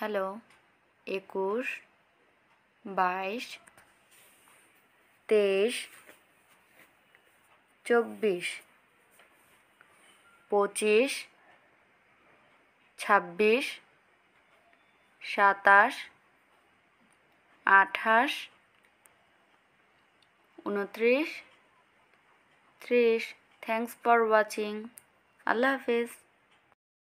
hello একুশ বাইশ তেইশ চব্বিশ পঁচিশ ছাব্বিশ সাতাশ আঠাশ উনত্রিশ ত্রিশ থ্যাংকস ফর ওয়াচিং আল্লাহ হাফিজ